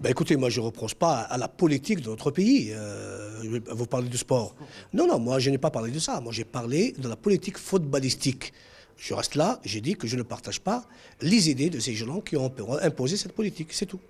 Bah, écoutez, moi je ne reproche pas à la politique de notre pays. Euh, vous parlez du sport. Non, non, moi je n'ai pas parlé de ça. Moi j'ai parlé de la politique footballistique. Je reste là, j'ai dit que je ne partage pas les idées de ces gens qui ont imposé cette politique. C'est tout.